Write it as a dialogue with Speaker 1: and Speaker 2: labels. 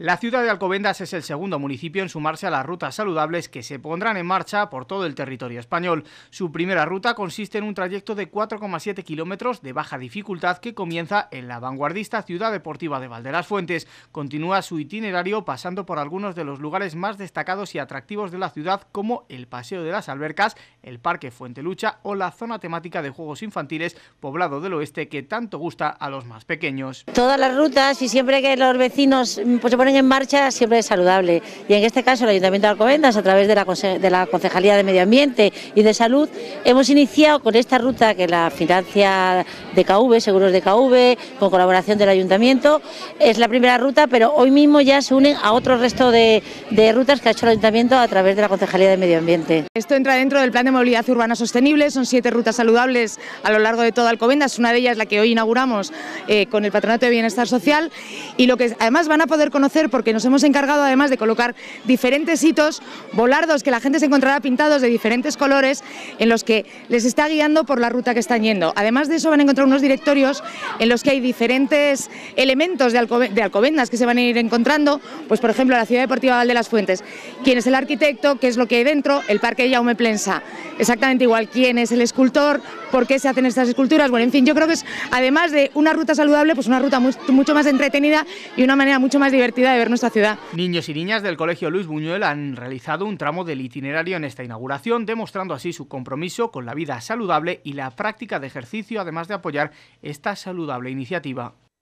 Speaker 1: La ciudad de Alcobendas es el segundo municipio en sumarse a las rutas saludables que se pondrán en marcha por todo el territorio español. Su primera ruta consiste en un trayecto de 4,7 kilómetros de baja dificultad que comienza en la vanguardista ciudad deportiva de Valderas Fuentes. Continúa su itinerario pasando por algunos de los lugares más destacados y atractivos de la ciudad como el Paseo de las Albercas, el Parque Fuente Lucha o la zona temática de juegos infantiles Poblado del Oeste que tanto gusta a los más pequeños.
Speaker 2: Todas las rutas y siempre que los vecinos pues, se en marcha siempre es saludable. Y en este caso el Ayuntamiento de Alcobendas, a través de la, de Concejalía de Medio Ambiente y de Salud, hemos iniciado con esta ruta que la financia de KV, Seguros de KV, con colaboración del Ayuntamiento. Es la primera ruta, pero hoy mismo ya se unen a otro resto de, rutas que ha hecho el Ayuntamiento a través de la Concejalía de Medio Ambiente.
Speaker 3: Esto entra dentro del Plan de Movilidad Urbana Sostenible, son siete rutas saludables a lo largo de toda Alcobendas, una de ellas la que hoy inauguramos eh, con el Patronato de Bienestar Social y lo que además van a poder conocer porque nos hemos encargado además de colocar diferentes hitos, volardos que la gente se encontrará pintados de diferentes colores en los que les está guiando por la ruta que están yendo. Además de eso van a encontrar unos directorios en los que hay diferentes elementos de, Alcobendas que se van a ir encontrando, pues por ejemplo la Ciudad Deportiva Val de las Fuentes, quién es el arquitecto, qué es lo que hay dentro, el Parque de Jaume Plensa, exactamente igual quién es el escultor, por qué se hacen estas esculturas, bueno, en fin, yo creo que es además de una ruta saludable, pues una ruta mucho más entretenida y una manera mucho más divertida de ver nuestra ciudad.
Speaker 1: Niños y niñas del Colegio Luis Buñuel han realizado un tramo del itinerario en esta inauguración, demostrando así su compromiso con la vida saludable y la práctica de ejercicio, además de apoyar esta saludable iniciativa.